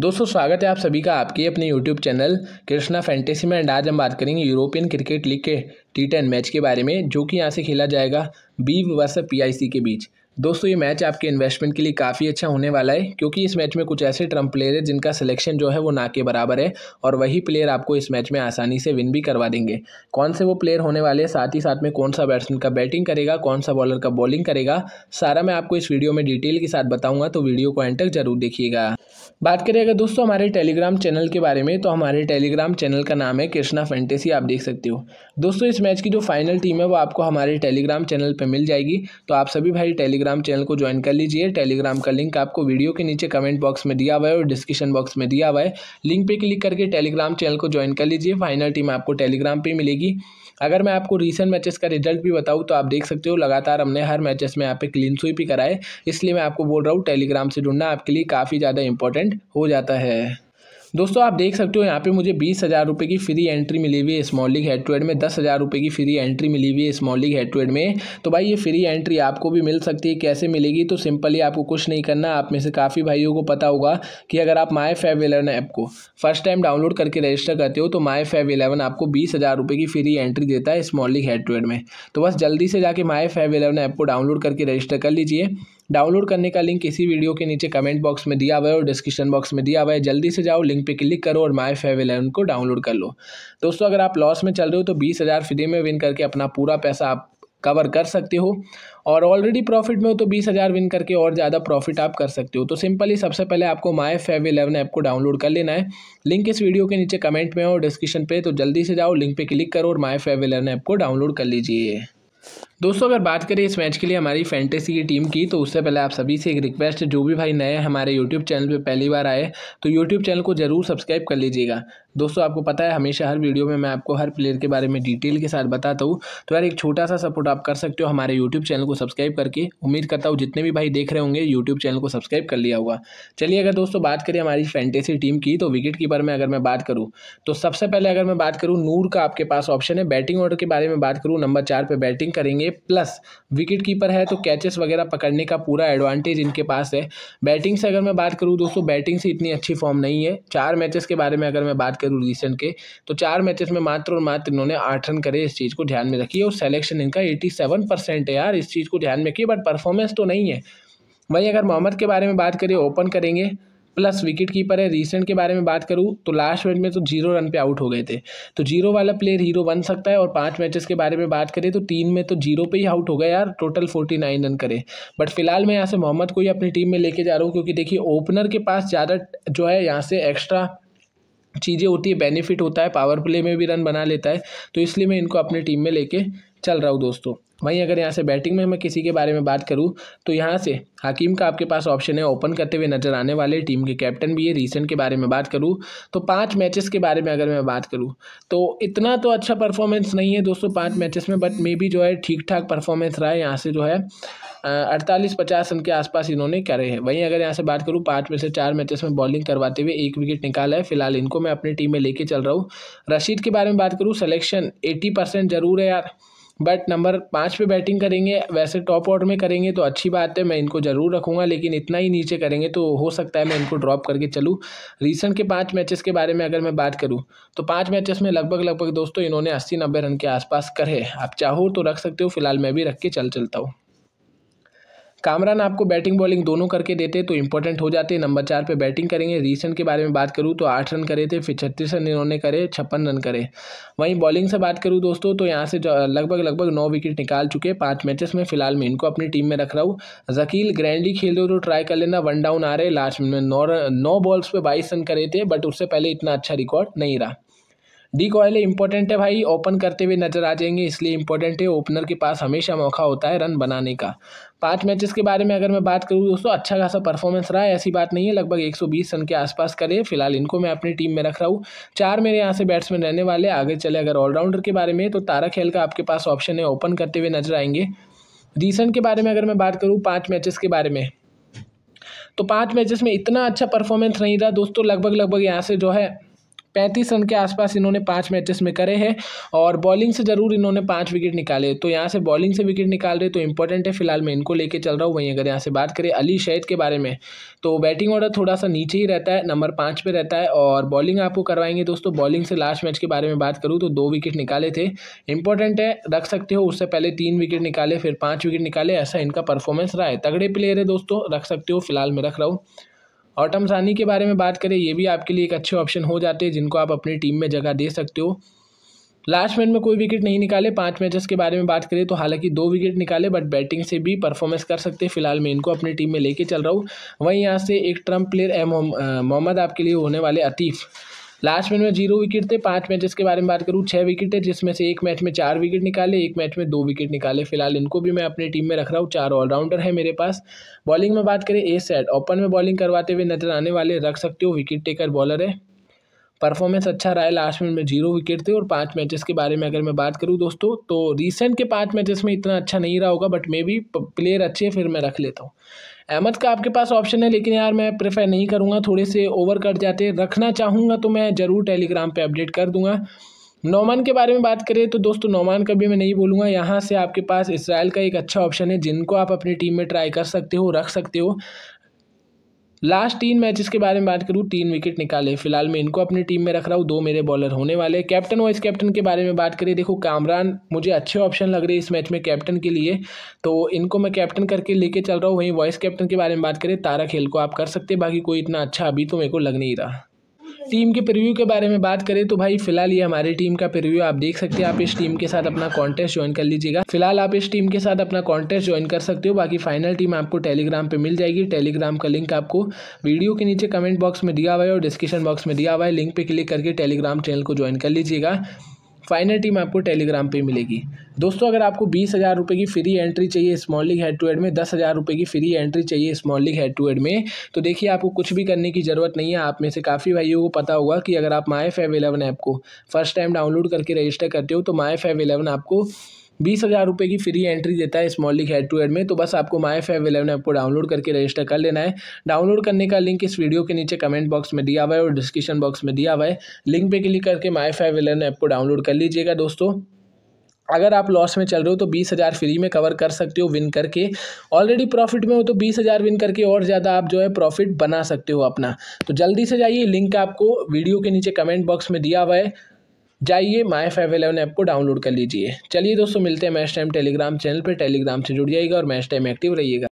दोस्तों स्वागत है आप सभी का आपके अपने यूट्यूब चैनल कृष्णा फैंटेसी में एंड आज हम बात करेंगे यूरोपियन क्रिकेट लीग के टी टेन मैच के बारे में जो कि यहाँ से खेला जाएगा बी वर्ष पीआईसी के बीच दोस्तों ये मैच आपके इन्वेस्टमेंट के लिए काफ़ी अच्छा होने वाला है क्योंकि इस मैच में कुछ ऐसे ट्रम्प प्लेयर हैं जिनका सिलेक्शन जो है वो ना के बराबर है और वही प्लेयर आपको इस मैच में आसानी से विन भी करवा देंगे कौन से वो प्लेयर होने वाले हैं साथ ही साथ में कौन सा बैट्समैन का बैटिंग करेगा कौन सा बॉलर का बॉलिंग करेगा सारा मैं आपको इस वीडियो में डिटेल के साथ बताऊँगा तो वीडियो को एंड तक जरूर देखिएगा बात करें अगर दोस्तों हमारे टेलीग्राम चैनल के बारे में तो हमारे टेलीग्राम चैनल का नाम है कृष्णा फेंटेसी आप देख सकते हो दोस्तों इस मैच की जो फाइनल टीम है वो आपको हमारे टेलीग्राम चैनल पर मिल जाएगी तो आप सभी भाई टेलीग्राम चैनल को ज्वाइन कर लीजिए टेलीग्राम का लिंक आपको वीडियो के नीचे कमेंट बॉक्स में दिया हुआ है और डिस्क्रिप्शन बॉक्स में दिया हुआ है लिंक पर क्लिक करके टेलीग्राम चैनल को ज्वाइन कर लीजिए फाइनल टीम आपको टेलीग्राम पर मिलेगी अगर मैं आपको रिसेंट मैचेस का रिजल्ट भी बताऊँ तो आप देख सकते हो लगातार हमने हर मैचेस में यहाँ पे क्लीन स्वीप ही कराए इसलिए मैं आपको बोल रहा हूँ टेलीग्राम से जुड़ना आपके लिए काफ़ी ज़्यादा इंपॉर्टेंट हो जाता है दोस्तों आप देख सकते हो यहाँ पे मुझे बीस हज़ार रुपये की फ्री एंट्री मिली हुई है small league head to head में दस हज़ार रुपये की फ्री एंट्री मिली हुई है small league head to head में तो भाई ये फ्री एंट्री आपको भी मिल सकती है कैसे मिलेगी तो सिंपली आपको कुछ नहीं करना आप में से काफ़ी भाइयों को पता होगा कि अगर आप माई फाइव इलेवन ऐप को फर्स्ट टाइम डाउनलोड करके रजिस्टर करते हो तो माई फाइव इलेवन आपको बीस हज़ार रुपये की फ्री एंट्री देता है small league head to head में तो बस जल्दी से जाके माई फाइव इलेवन ऐप को डाउनलोड करके रजिस्टर कर लीजिए डाउनलोड करने का लिंक इसी वीडियो के नीचे कमेंट बॉक्स में दिया हुआ है और डिस्क्रिप्शन बॉक्स में दिया हुआ है जल्दी से जाओ लिंक पर क्लिक करो और माई फेव इलेवन को डाउनलोड कर लो दोस्तों अगर आप लॉस में चल रहे हो तो बीस हज़ार फ्री में विन करके अपना पूरा पैसा आप कवर कर सकते हो और ऑलरेडी प्रॉफिट में हो तो बीस हज़ार विन करके और ज़्यादा प्रॉफिट आप कर सकते हो तो सिंपली सबसे पहले आपको माई फेव इलेवन ऐप को डाउनलोड कर लेना है लिंक इस वीडियो के नीचे कमेंट में और डिस्क्रिप्शन पे तो जल्दी से जाओ लिंक पे क्लिक करो और माई फेव इलेवन ऐप को डाउनलोड कर लीजिए दोस्तों अगर बात करें इस मैच के लिए हमारी फैंटेसी की टीम की तो उससे पहले आप सभी से एक रिक्वेस्ट जो भी भाई नए हमारे यूट्यूब चैनल पर पहली बार आए तो यूट्यूब चैनल को ज़रूर सब्सक्राइब कर लीजिएगा दोस्तों आपको पता है हमेशा हर वीडियो में मैं आपको हर प्लेयर के बारे में डिटेल के साथ बताता हूँ तो यार एक छोटा सा सपोर्ट आप कर सकते हो हमारे यूट्यूब चैनल को सब्सक्राइब करके उम्मीद करता हूँ जितने भी भाई देख रहे होंगे यूट्यूब चैनल को सब्सक्राइब कर लिया होगा चलिए अगर दोस्तों बात करें हमारी फैंटेसी टीम की तो विकेट कीपर में अगर मैं बात करूँ तो सबसे पहले अगर मैं बात करूँ नूर का आपके पास ऑप्शन है बैटिंग ऑर्डर के बारे में बात करूँ नंबर चार पर बैटिंग करेंगे प्लस विकेट कीपर है तो कैचेस वगैरह पकड़ने का पूरा एडवांटेज इनके पास है बैटिंग से अगर मैं बात करूँ दोस्तों बैटिंग से इतनी अच्छी फॉर्म नहीं है चार मैचेस के बारे में अगर मैं बात करें रिसेंट के तो चार मैचेस में मात्र और मात्र इन्होंने आठ रन करे इस चीज़ को ध्यान में रखिए और सिलेक्शन इनका एटी सेवन परसेंट है यार इस चीज़ को ध्यान में रखिए बट परफॉर्मेंस तो नहीं है वहीं अगर मोहम्मद के बारे में बात करें ओपन करेंगे प्लस विकेट कीपर है रिसेंट के बारे में बात करूँ तो लास्ट मैच में तो जीरो रन पे आउट हो गए थे तो जीरो वाला प्लेयर हीरो बन सकता है और पांच मैचेस के बारे में बात करें तो तीन में तो जीरो पे ही आउट हो गए यार टोटल फोर्टी नाइन रन करे बट फिलहाल मैं यहाँ से मोहम्मद को ही अपनी टीम में लेके जा रहा हूँ क्योंकि देखिए ओपनर के पास ज़्यादा जो है यहाँ से एक्स्ट्रा चीज़ें होती है बेनिफिट होता है पावर प्ले में भी रन बना लेता है तो इसलिए मैं इनको अपनी टीम में लेके चल रहा हूँ दोस्तों वहीं अगर यहाँ से बैटिंग में मैं किसी के बारे में बात करूँ तो यहाँ से हकीम का आपके पास ऑप्शन है ओपन करते हुए नजर आने वाले टीम के कैप्टन भी है रीसेंट के बारे में बात करूँ तो पाँच मैचेस के बारे में अगर मैं बात करूँ तो इतना तो अच्छा परफॉर्मेंस नहीं है दोस्तों पाँच मैचेस में बट मे भी जो है ठीक ठाक परफॉर्मेंस रहा है यहाँ से जो है अड़तालीस पचास रन के आसपास इन्होंने करे हैं वहीं अगर यहाँ से बात करूँ पाँच में से चार मैचेस में बॉलिंग करवाते हुए एक विकेट निकाला है फिलहाल इनको मैं अपनी टीम में लेके चल रहा हूँ रशीद के बारे में बात करूँ सलेक्शन एटी परसेंट ज़रूर है यार बट नंबर पाँच पे बैटिंग करेंगे वैसे टॉप ऑर्डर में करेंगे तो अच्छी बात है मैं इनको ज़रूर रखूँगा लेकिन इतना ही नीचे करेंगे तो हो सकता है मैं इनको ड्रॉप करके चलूँ रीसेंट के पाँच मैचेस के बारे में अगर मैं बात करूँ तो पाँच मैचेस में लगभग लगभग दोस्तों इन्होंने अस्सी नब्बे रन के आसपास करे आप चाहो तो रख सकते हो फिलहाल मैं भी रख के चल चलता हूँ कामरान आपको बैटिंग बॉलिंग दोनों करके देते तो इंपॉर्टेंट हो जाते नंबर चार पे बैटिंग करेंगे रीसेंट के बारे में बात करूँ तो आठ रन करे थे फिर छत्तीस रन इन्होंने करे छप्पन रन करे वहीं बॉलिंग से बात करूँ दोस्तों तो यहाँ से लगभग लगभग नौ विकेट निकाल चुके पाँच मैचेस में फिलहाल मैं इनको अपनी टीम में रख रहा हूँ जकील ग्रैंडली खेल दो तो ट्राई कर लेना वन डाउन आ रहे लास्ट में नौ नौ बॉल्स पर बाईस रन करे थे बट उससे पहले इतना अच्छा रिकॉर्ड नहीं रहा डी कॉयल इंपॉर्टेंट है भाई ओपन करते हुए नजर आ जाएंगे इसलिए इंपॉर्टेंट है ओपनर के पास हमेशा मौका होता है रन बनाने का पाँच मैचेस के बारे में अगर मैं बात करूँ दोस्तों अच्छा खासा परफॉर्मेंस रहा है ऐसी बात नहीं है लगभग 120 रन के आसपास करे फिलहाल इनको मैं अपनी टीम में रख रहा हूँ चार मेरे यहाँ से बैट्समैन रहने वाले आगे चले अगर ऑलराउंडर के बारे में तो तारा खेल का आपके पास ऑप्शन है ओपन करते हुए नजर आएंगे रीसेंट के बारे में अगर मैं बात करूँ पाँच मैचेस के बारे में तो पाँच मैचेस में इतना अच्छा परफॉर्मेंस नहीं रहा दोस्तों लगभग लगभग यहाँ से जो है पैंतीस रन के आसपास इन्होंने पाँच मैचेस में करे हैं और बॉलिंग से ज़रूर इन्होंने पाँच विकेट निकाले तो यहाँ से बॉलिंग से विकेट निकाल रहे तो इंपॉर्टेंट है फिलहाल मैं इनको लेके चल रहा हूँ वहीं अगर यहाँ से बात करें अली शहीद के बारे में तो बैटिंग ऑर्डर थोड़ा सा नीचे ही रहता है नंबर पाँच पर रहता है और बॉलिंग आपको करवाएंगे दोस्तों बॉलिंग से लास्ट मैच के बारे में बात करूँ तो दो विकेट निकाले थे इंपॉर्टेंट है रख सकते हो उससे पहले तीन विकेट निकाले फिर पाँच विकेट निकाले ऐसा इनका परफॉर्मेंस रहा है तगड़े प्लेयर है दोस्तों रख सकते हो फिलहाल मैं रख रहा हूँ ऑटम सानी के बारे में बात करें ये भी आपके लिए एक अच्छे ऑप्शन हो जाते हैं जिनको आप अपनी टीम में जगह दे सकते हो लास्ट मैच में कोई विकेट नहीं निकाले पांच मैचेस के बारे में बात करें तो हालांकि दो विकेट निकाले बट बैटिंग से भी परफॉर्मेंस कर सकते हैं फिलहाल मैं इनको अपनी टीम में लेके चल रहा हूँ वहीं यहाँ से एक ट्रम्प प्लेयर एम मोहम्मद आपके लिए होने वाले अतीफ़ लास्ट मैच में जीरो विकेट थे पाँच मैचेस के बारे में बात करूँ छः विकेट है जिसमें से एक मैच में चार विकेट निकाले एक मैच में दो विकेट निकाले फिलहाल इनको भी मैं अपनी टीम में रख रहा हूँ चार ऑलराउंडर है मेरे पास बॉलिंग में बात करें ए सेट ओपन में बॉलिंग करवाते हुए नजर आने वाले रख सकते हो विकेट टेकर बॉलर है परफॉर्मेंस अच्छा रहा है लास्ट मिनट में जीरो विकेट थे और पांच मैचेस के बारे में अगर मैं बात करूं दोस्तों तो रीसेंट के पांच मैचेस में इतना अच्छा नहीं रहा होगा बट मे बी प्लेयर अच्छे फिर मैं रख लेता हूं अहमद का आपके पास ऑप्शन है लेकिन यार मैं प्रेफर नहीं करूँगा थोड़े से ओवर कट जाते रखना चाहूँगा तो मैं ज़रूर टेलीग्राम पर अपडेट कर दूँगा नोमान के बारे में बात करें तो दोस्तों नोमान का भी मैं नहीं बोलूँगा यहाँ से आपके पास इसराइल का एक अच्छा ऑप्शन है जिनको आप अपनी टीम में ट्राई कर सकते हो रख सकते हो लास्ट तीन मैचेस के बारे में बात करूँ तीन विकेट निकाले फिलहाल मैं इनको अपनी टीम में रख रहा हूँ दो मेरे बॉलर होने वाले कैप्टन वाइस कैप्टन के बारे में बात करें देखो कामरान मुझे अच्छे ऑप्शन लग रहे हैं इस मैच में कैप्टन के लिए तो इनको मैं कैप्टन करके लेके चल रहा हूँ वहीं वाइस कैप्टन के बारे में बात करें तारा खेल को आप कर सकते बाकी कोई इतना अच्छा अभी तो मेरे को लग नहीं रहा टीम के प्रिव्यू के बारे में बात करें तो भाई फिलहाल ये हमारी टीम का प्रिव्यू आप देख सकते हैं आप इस टीम के साथ अपना कॉन्टेस्ट ज्वाइन कर लीजिएगा फिलहाल आप इस टीम के साथ अपना कॉन्टेस्ट ज्वाइन कर सकते हो बाकी फाइनल टीम आपको टेलीग्राम पर मिल जाएगी टेलीग्राम का लिंक आपको वीडियो के नीचे कमेंट बॉक्स में दिया हुआ है और डिस्क्रिप्शन बॉक्स में दिया हुआ है लिंक पर क्लिक करके टेलीग्राम चैनल को ज्वाइन कर लीजिएगा फाइनल टीम आपको टेलीग्राम पे मिलेगी दोस्तों अगर आपको बीस हज़ार रुपये की फ्री एंट्री चाहिए small league head to head में दस हज़ार रुपये की फ्री एंट्री चाहिए small league head to head में तो देखिए आपको कुछ भी करने की ज़रूरत नहीं है आप में से काफ़ी भाइयों को पता होगा कि अगर आप माई फेव इलेवन ऐप को फर्स्ट टाइम डाउनलोड करके रजिस्टर करते हो तो माई फेव इलेवन आपको बीस हज़ार रुपये की फ्री एंट्री देता है small league head to head में तो बस आपको माई फाइव इलेवन ऐप को डाउनलोड करके रजिस्टर कर लेना है डाउनलोड करने का लिंक इस वीडियो के नीचे कमेंट बॉक्स में दिया हुआ है और डिस्क्रिप्शन बॉक्स में दिया हुआ है लिंक पर क्लिक करके माई फाइव इलेवन ऐप को डाउनलोड कर लीजिएगा दोस्तों अगर आप लॉस में चल रहे हो तो बीस हज़ार फ्री में कवर कर सकते हो विन करके ऑलरेडी प्रॉफिट में हो तो बीस हज़ार विन करके और ज़्यादा आप जो है प्रॉफिट बना सकते हो अपना तो जल्दी से जाइए लिंक आपको वीडियो के नीचे कमेंट बॉक्स में दिया हुआ है जाइए माई फाइव एलेवन ऐप को डाउनलोड कर लीजिए चलिए दोस्तों मिलते हैं मैच टाइम टेलीग्राम चैनल पर टेलीग्राम से जुड़ जाइएगा और मैच टाइम एक्टिव रहिएगा